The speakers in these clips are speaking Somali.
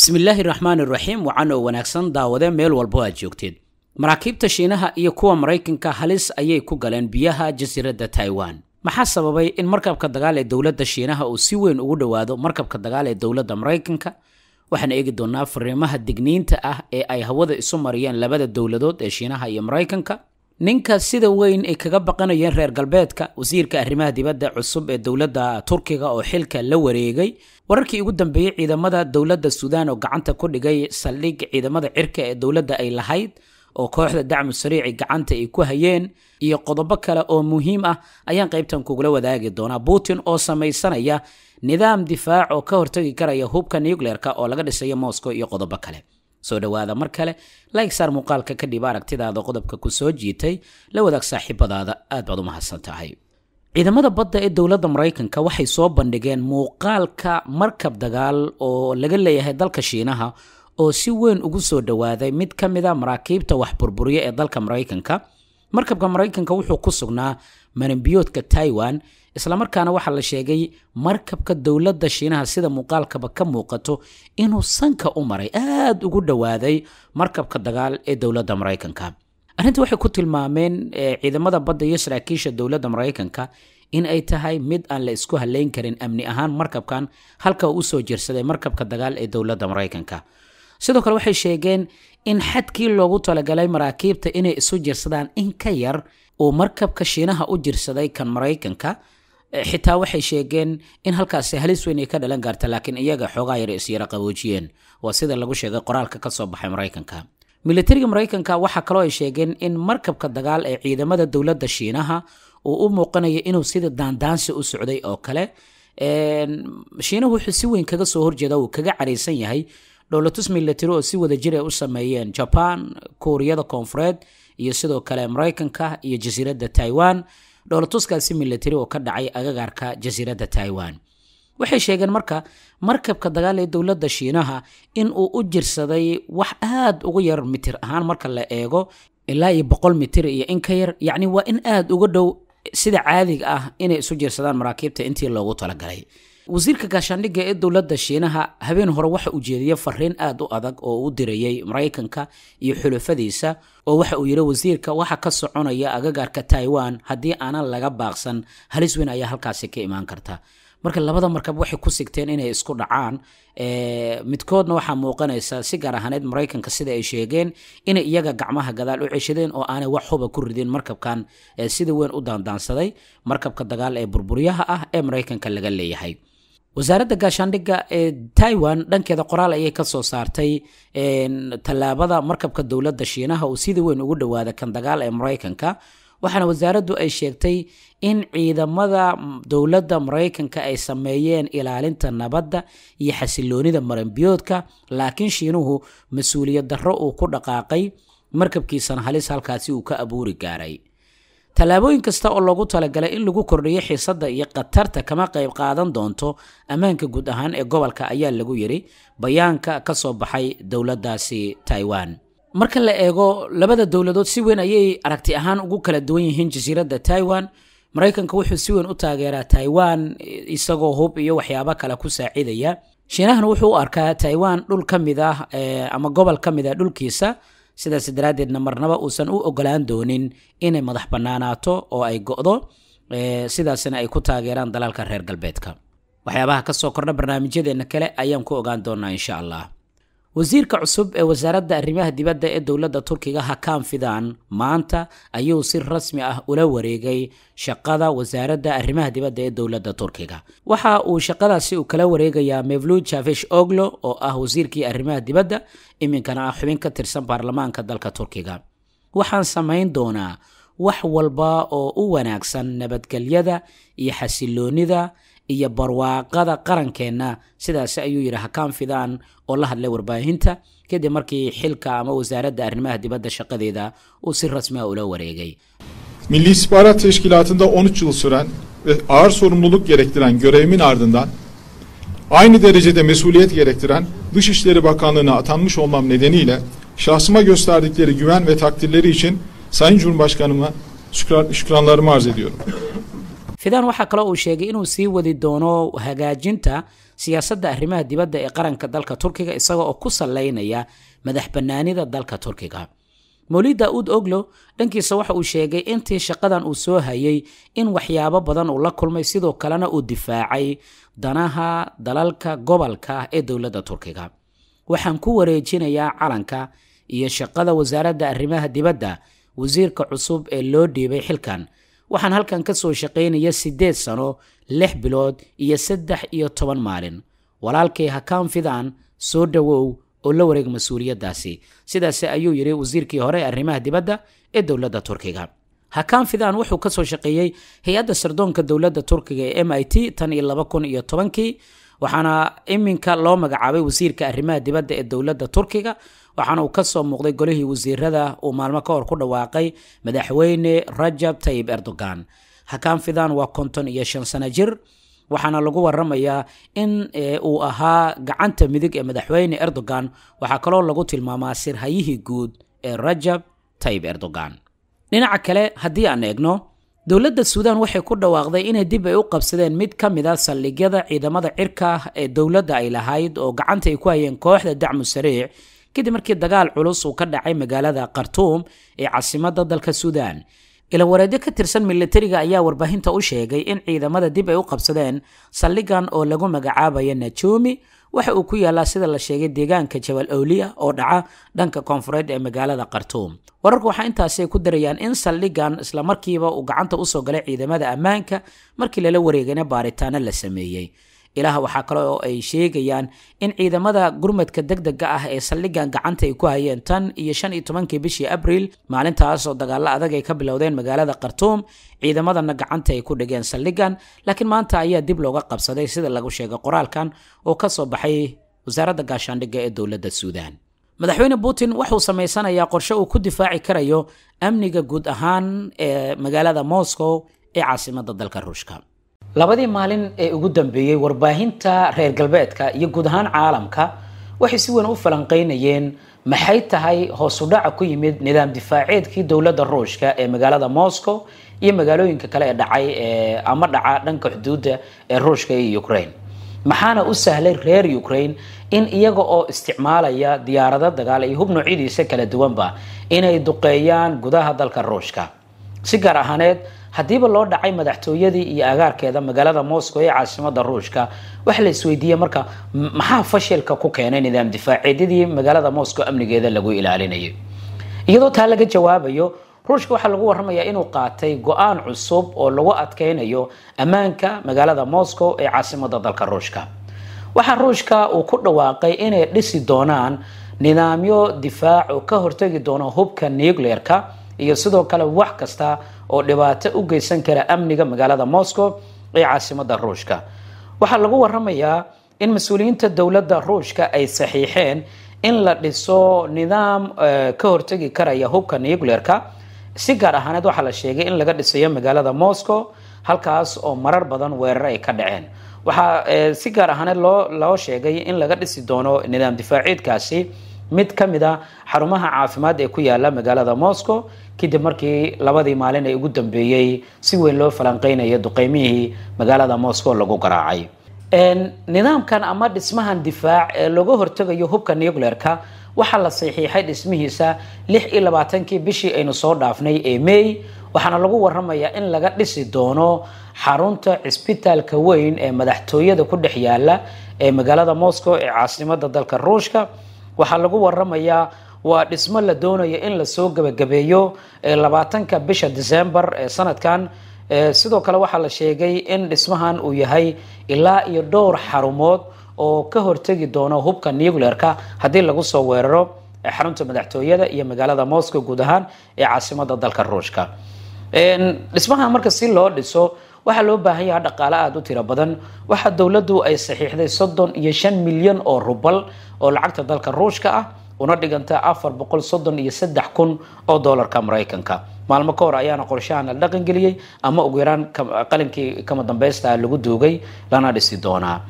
bismillaahi raxmaan raxiim wacan oo wanaagsan daawade meel walbo aad joogteed maraakiibta shiinaha iyo kuwa maraykanka halis ayay ku galeen biyaha jasiiradda taiwan maxaa sababay in markabka dagaal ee dowladda shiinaha uu si weyn ugu dhowaado markabka dagaal ee dowladda maraykanka waxaan eegi doonnaa fariimaha digniinta ah ee ay hawada isu mariyeen labada dowladood ee shiinaha iyo maraykanka ninka sida weyn ay kaga baqanayeen reer galbeedka wasiirka arrimaha dibadda cusub ee dowladda turkiga oo xilka la wareegay wararkii ugu dambeeyey ciidamada dowladda suudaan oo gacanta ku dhigay saldhig ciidamada cirka ee dowladda ay lahayd oo kooxda dacmu sariici gacanta ay ku hayeen iyo qodobo kale oo muhiim ah ayaan qaybtan kugula wadaagi doonaa putin oo samaysanaya nidaam difaac oo ka hortagi karaya hubka nucleerka oo laga dhisaya moscow iyo qodobo kale soo dhowaada mar kale like saar muuqaalka kadhib aragtidaada qodobka ku soo jiitay la wadaag saaxiibadaada aad baad u mahadsan tahay ciidamada badda ee dowladda maraykanka waxay soo bandhigeen muuqaalka markab dagaal oo laga leeyahay dalka shiinaha oo si weyn ugu soo dhowaaday mid ka mid a ah maraakiibta wax burburiya ee dalka maraykanka markabka maraykanka wuxuu ku sugnaa maranbiyoodka taiwan islamarkaana waxaa la sheegay markabka dowladda shiinaha sida muuqaalkaba ka muuqato inuu sanka u maray aada ugu dhowaaday markabka dagaal ee dowladda maraykanka arrinta waxay ku tilmaameen eh, ciidamada badda iyo saraakiisha dowladda maraykanka in ay tahay mid aan la isku halayn karin amni ahaan markabkan halka uu usoo jirsaday markabka dagaal ee dowladda maraykanka sidoo kale waxay sheegeen in xadkii loogu talagalay maraakiibta inay isu jirsadaan in ka yar uu markabka shiinaha u jirsaday kan maraykanka eh, xitaa waxay sheegeen in halkaasi halis weyn ay ka dhalan gaarta laakiin iyaga xoogaa yar isyara qaboojiyeen waa sida lagu sheegay qoraalka ka soo baxay maraykanka militariga maraykanka waxaa kaloo ay sheegeen in markabka dagaal ee ciidamada dowladda shiinaha uu u muuqanayo inuu sida daandaansi u socday oo kale eh, shiinahu wuxuu si weyn kaga soo horjeeda uu kaga caraysan yahay dhowlatusmi la oo si wada jir ay ah u sameeyeen jaban kuuriyada koonfureed iyo sidoo kale maraykanka iyo jasiiradda taiwan dhowlatuskaasi milatari oo ka dhacay agagaarka jasiiradda taiwan waxay sheegeen marka markabka dagaal ee dowladda shiinaha in uu u jirsaday wax aad ugu yar mitir ahaan marka la eego ilaa iyo boqol mitir iyo in ka yar yacni waa in aada uga dhow sida caadiga ah inay isu jirsadaan maraakiibta intii loogu talagalay wasiirka gaashaandhigga ee dowladda shiinaha habeen hore waxa uu jeediyey fariin aad u adag oo uu dirayey maraykanka iyo xulafadiisa oo waxa uu yidhi wasiirka waxa ka soconaya agagaarka taiwan haddii aanan laga baaqsan halis weyn ayaa halkaasi ka imaan karta marka labada markab waxay ku sigteen inay isku dhacaan midkoodna waxaa muuqanaysa si gaar ahaneed maraykanka sida ay sheegeen inay iyaga gacmaha gadaal u ceshadeen oo aanay wax huba ku ridin markabkan sida weyn u daandaansaday markabka dagaal ee burburyaha ah ee maraykanka laga leeyahay wasaaradda gaashaandhigga ee taiwan dhankeeda qoraal ayay ka soo saartay tallaabada markabka dowladda shiinaha uu sida weyn ugu dhawaada kan dagaal ee maraykanka waxaana wasaaraddu ay sheegtay in ciidamada dowladda maraykanka ay sameeyeen ilaalinta nabadda iyo xasiloonida maranbiyoodka laakiin shiinuhu mas-uuliyad darro uu ku dhaqaaqay markabkiisana halis halkaasi uu ka abuuri gaaray tallaabooyin kasta oo logu talagalay in lagu kordhiyo xiisadda iyo khatarta kama qayb qaadan doonto ammaanka guud ahaan ee gobolka ayaa lagu yidhi bayaanka ka soo baxay dowladdaasi taiwan marka la eego labada dowladood si weyn ayay aragti ahaan ugu kala duwan yihiin jasiiradda taiwan maraykanka wuxuu si weyn u taageeraa taiwan isagoo hub iyo waxyaabo kale ku saacidaya shiinahana wuxuu u arkaa taiwan dhul ka mid ah eh, ama gobol ka mid ah dhulkiisa sidaasi daraaddeedna marnaba uusan u ogolaan doonin inay madax bannaanaato oo ay go'do sidaasina ay ku taageeraan dalalka reer galbeedka waxyaabaha ka soo kordha barnaamijyadeenna kale ayaan ku ogaan doonnaa insha allah wasiirka cusub ee wasaaradda arrimaha dibadda ee dowladda turkiga hakan fidan maanta ayuu si rasmi ah ula wareegay shaqada wasaaradda arrimaha dibadda ee dowladda turkiga waxa uu shaqadaasi u kala wareegayaa mevlud javesh oglo oo ah wasiirkii arrimaha dibadda iminkana ah xubin ka tirsan baarlamaanka dalka turkiga waxaan samayn doonaa wax walba oo u wanaagsan nabadgelyada iyo xasiloonida iyo barwaaqada qarankeenna sidaasi ayuu yidhi ha kaan fidaan oo la hadlay warbaahinta kadib markii xilka ama wasaaradda arrimaha dibadda shaqadeeda uu si rasmiha ah ula wareegay Milli İstihbarat Teşkilatı'nda 13 yıl süren ve ağır sorumluluk gerektiren görevimin ardından aynı derecede mesuliyet gerektiren Dışişleri Bakanlığı'na atanmış olmam nedeniyle şahsıma gösterdikleri güven ve takdirleri için Sayın Cumhurbaşkanıma şükran, şükranlarımı arz ediyorum. fidan waxaa kale uu sheegay inuu sii wadi doono hagaajinta siyaasadda arrimaha dibadda ee qaranka dalka turkiga isaga oo ku sallaynaya madax bannaanida dalka turkiga mowlid daa'uud oglo dhankiisa waxa uu sheegay intii shaqadan uu soo hayay in waxyaabo badan uu la kulmay sidoo kalena uu difaacay danaha dalalka gobolka ee dowladda turkiga waxaan ku wareejinayaa calanka iyo shaqada wasaaradda arrimaha dibadda wasiirka cusub ee loo dhiibay xilkan waxaan halkan ka soo shaqaynaya siddeed sano lix bilood iyo saddex iyo toban maalin walaalkay ha kaan fidaan soo dhowow oo la wareeg mas-uuliyaddaasi sidaasi ayuu yidhi wasiirkii hore arrimaha dibadda ee dowladda turkiga hakaan fidaan wuxuu ka soo shaqeeyey hay-adda sardoonka dowladda turkiga ee m i t tan iyo laba kun iyo tobankii waxaana iminka loo magacaabay wasiirka arrimaha dibadda ee dowladda turkiga waxaana uu ka soo muuqday golihii wasiirada uu maalmo ka hor ku dhawaaqay madaxweyne rajab tayib erdogan hakaanfidan waa konton iyo shan sano jir waxaana lagu waramayaa in eh, uu ahaa gacanta midig ee madaxweyne erdogan waxaa kaloo lagu tilmaamaa sirhayihii guud ee rajab tayib erdogan dhinaca kale haddii aan eegno dowladda suudaan waxay ku dhawaaqday inay dib ay u qabsadeen mid ka mid a ah saldhigyada ciidamada cirka ee dowladda ay lahayd oo gacanta ay ku hayeen kooxda dacmu sariic kadib markii dagaal culus uu ka dhacay magaalada khartuum ee caasimada dalka suudaan ilawareedyo ka tirsan milatariga ayaa warbaahinta u sheegay in ciidamada dib ay u qabsadeen saldhigan oo lagu magacaabayo najomi waxa uu ku yaalaa sida la sheegay deegaanka jabal awliya oo dhaca dhanka koonfureed ee magaalada khartuum wararku waxaa intaasi ku darayaan in saldhigan islamarkiiba uu gacanta usoo galay ciidamada ammaanka markii lala wareegana baaritaano la sameeyey ilaah waxaa kale oo ay sheegayaan in ciidamada gurmadka deg dega ah ee saldhigan gacanta ay ku hayeen tan iyo shan iyo tobankii bishii abriil maalintaasoo dagaalo adag ay ka bilowdeen magaalada khartuum ciidamadana gacanta ay ku dhigeen saldhigan laakiin maanta ayaa dib looga qabsaday sida lagu sheegay qoraalkan oo kasoo baxay wasaaradda gaashaandhigga ee dowladda suudaan madaxweyne putin wuxuu samaysanayaa qorshe uu ku difaaci karayo amniga guud ahaan ee magaalada moscow ee caasimada dalka ruushka labadii maalin ee ugu dambeeyey warbaahinta reer galbeedka iyo guud ahaan caalamka waxay si weyn u falanqeynayeen maxay tahay hoosudhaca ku yimid nidaam difaaceedkii dowladda ruushka ee magaalada moscow iyo magaalooyinka kale ee dhacay ama dhaca dhanka xuduudda ee ruushka iyo ukraine maxaana u sahlay reer ukraine in iyaga oo isticmaalaya diyaarado dagaal iyo hub noocyadiisa kala duwanba inay duqeeyaan gudaha dalka ruushka si gaar ahaaneed haddiiba loo dhacay madaxtooyadii iyo agaarkeeda magaalada moscow ee caasimada ruushka waxa la isweydiiyey marka maxaa fashilka ku keenay nidaam difaaceedyadii magaalada moscow amnigeeda lagu ilaalinayay iyadoo taa laga jawaabayo ruushka waxaa lagu waramayaa inuu qaatay go-aan cusub oo lagu adkaynayo ammaanka magaalada moscow ee caasimada dalka ruushka waxaa ruushka uu ku dhawaaqay inay dhisi doonaan nidaamyo difaac oo ka hortegi doono hubka nucleerka iyo sidoo kale wax kasta oo dhibaato u geysan kara amniga magaalada moscow ee caasimada ruushka waxaa lagu waramayaa in mas-uuliyiinta dowladda ruushka ay saxiixeen in la dhiso nidaam eh, ka hortegi karaya hubka nucleerka si gaar ahaaneed waxaa la sheegay in laga dhisayo magaalada moscow halkaas oo marar badan weerar ay ka dhaceen waxaa eh, si gaar ahaaneed loo sheegay in laga dhisi doono nidaam difaaciidkaasi mid ka mid a ah, xarumaha caafimaad ee ku yaala magaalada moscow kadib markii labadii maalin ee ugu dambeeyey si weyn loo falanqaynayo duqeymihii magaalada moscow lagu garaacay nidaamkan ama dhismahan difaac ee lagu hortegayo hubka nucleerka waxaa la saxiixay dhismihiisa lix iyo labaatankii bishii aynu soo dhaafnay ee may waxaana lagu waramayaa in laga dhisi doono xarunta cisbitaalka weyn ee madaxtooyada ku dhex yaala ee magaalada moscow ee caasimada dalka ruushka waxaa lagu waramayaa waa dhismo la doonayo in lasoo gebagabeeyo labaatanka bisha december ee sanadkan sidoo kale waxaa la sheegay in dhismahan uu yahay ilaa iyo dhowr xarumood oo ka hortegi doono hubka nucleer-ka haddii lagu soo weeraro xarunta madaxtooyada iyo magaalada moscow guud ahaan ee caasimada dalka ruushka dhismahan marka si loo dhiso waxaa loo baahan baahanyaha dhaqaale aada u tiro badan waxaa dowladdu ay saxiixday soddon iyo shan milyan oo rubal oo lacagta dalka ruushka ah una dhiganta afar boqol soddon iyo saddex kun oo doolarka maraykanka maalmo ka hor ayaana qorshahan la dhaqan ama ugu yaraan qalinkii kama dambaysta lagu duugay lana dhisi doonaa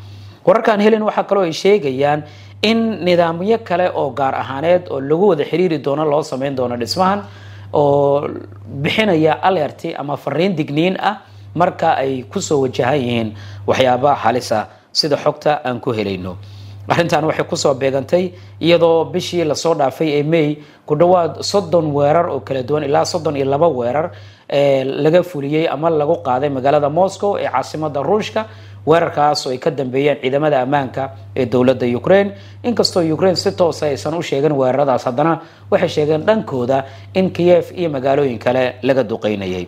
wararkan helen waxaa kaloo ay sheegayaan in nidaamyo kale oo gaar ahaaneed oo lagu wada xiriiri doono loo samayn doono dhismahan oo bixinaya alerty ama fariin digniin ah marka ay kusoo wajahan yihiin waxyaabaha halisa sida xogta aan ku helayno arrintan waxay kusoo beegantay iyadoo bishii lasoo dhaafay ee may ku dhawaad soddon weerar oo kala duwan ilaa soddon iyo laba weerar ee laga fuliyey ama lagu qaaday magaalada moscow ee caasimada ruushka weerarkaas oo ay ka dambeeyeen ciidamada ammaanka ee dowladda ukraine inkastoo ukraine si toosa aysan u sheegin weeraradaas haddana waxay sheegeen dhankooda in kiyev iyo magaalooyin kale laga duqaynayay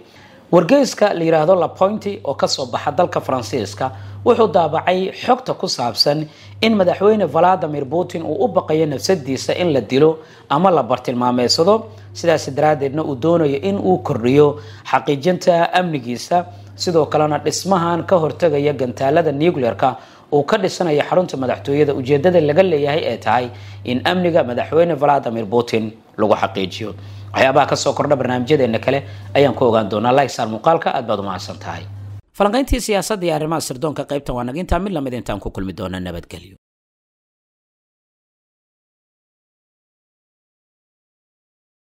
wargeyska la yidhaahdo lapointy oo kasoo baxa dalka faransiiska wuxuu daabacay xogta ku saabsan in madaxweyne valadimir putin uu u baqayo nafsadiisa in la dilo ama la bartilmaameysado sidaasi daraaddeedna uu doonayo in uu kordhiyo xaqiijinta amnigiisa sidoo kalena dhismahan ka hortagaya gantaalada nuclearka uu ka dhisanayo xarunta madaxtooyada ujeedada laga leeyahay ee tahay in amniga madaxweyne valadimir putin lagu xaqiijiyo waxyaabaha kasoo kordha barnaamijyadeena kale ayaan ku ogaan doonaa laysal muuqaalka aad baad u mahadsan tahay falanqayntii siyaasadda iyo arrimaha sirdoonka qaybtan waa naga intaa mid lamid intaan ku kulmi doona nabadgelyo